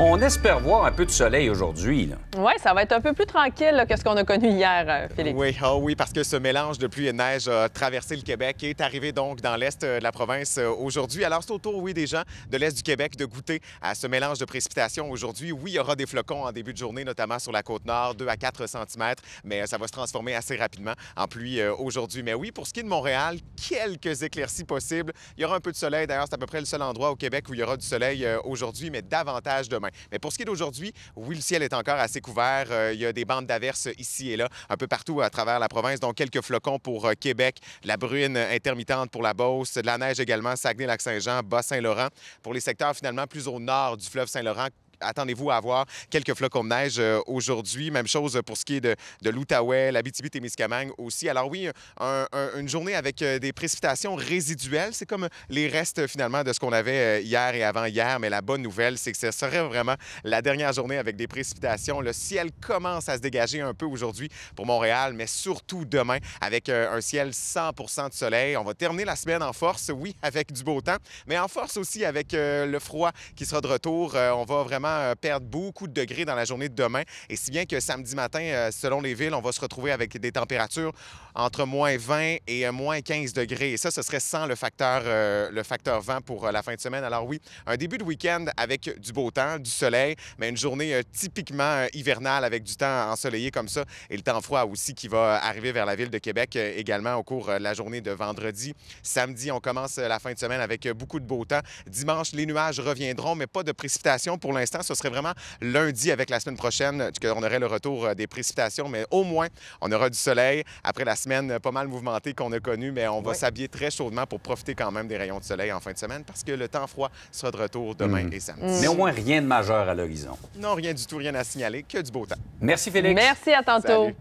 On espère voir un peu de soleil aujourd'hui. Oui, ça va être un peu plus tranquille que ce qu'on a connu hier, Philippe. Euh, oui, ah oui, parce que ce mélange de pluie et de neige a traversé le Québec et est arrivé donc dans l'est euh, de la province euh, aujourd'hui. Alors, c'est au tour, oui, des gens de l'est du Québec de goûter à ce mélange de précipitations aujourd'hui. Oui, il y aura des flocons en début de journée, notamment sur la côte nord, 2 à 4 cm, mais ça va se transformer assez rapidement en pluie aujourd'hui. Mais oui, pour ce qui est de Montréal, quelques éclaircies possibles. Il y aura un peu de soleil. D'ailleurs, c'est à peu près le seul endroit au Québec où il y aura du soleil aujourd'hui, mais davantage demain. Mais pour ce qui est d'aujourd'hui, oui, le ciel est encore assez couvert. Euh, il y a des bandes d'averses ici et là, un peu partout à travers la province, donc quelques flocons pour euh, Québec, la brune intermittente pour la Beauce, de la neige également, Saguenay-Lac-Saint-Jean, Bas-Saint-Laurent. Pour les secteurs finalement plus au nord du fleuve Saint-Laurent, attendez-vous à avoir quelques flocons de neige euh, aujourd'hui. Même chose pour ce qui est de, de l'Outaouais, l'Abitibi-Témiscamingue aussi. Alors oui, une journée avec euh, des précipitations résiduelles. C'est comme les restes finalement de ce qu'on avait euh, hier et avant-hier. Mais la bonne nouvelle, c'est que ce serait vraiment la dernière journée avec des précipitations. Le ciel commence à se dégager un peu aujourd'hui pour Montréal, mais surtout demain avec un ciel 100 de soleil. On va terminer la semaine en force, oui, avec du beau temps, mais en force aussi avec le froid qui sera de retour. On va vraiment euh, perdre beaucoup de degrés dans la journée de demain. Et si bien que samedi matin, euh, selon les villes, on va se retrouver avec des températures entre moins 20 et euh, moins 15 degrés. Et ça, ce serait sans le facteur, le facteur vent pour la fin de semaine. Alors oui, un début de week-end avec du beau temps, du soleil, mais une journée typiquement hivernale avec du temps ensoleillé comme ça et le temps froid aussi qui va arriver vers la ville de Québec également au cours de la journée de vendredi. Samedi, on commence la fin de semaine avec beaucoup de beau temps. Dimanche, les nuages reviendront, mais pas de précipitation pour l'instant. Ce serait vraiment lundi avec la semaine prochaine euh, qu'on aurait le retour euh, des précipitations, mais au moins, on aura du soleil après la semaine pas mal mouvementée qu'on a connue, mais on va s'habiller très chaudement pour profiter quand même des rayons de soleil en fin de semaine parce que le temps froid sera de retour demain mm. et samedi. Mm. Mais au moins, rien de majeur à l'horizon. Non, rien du tout, rien à signaler, que du beau temps. Merci Félix. Merci, à tantôt.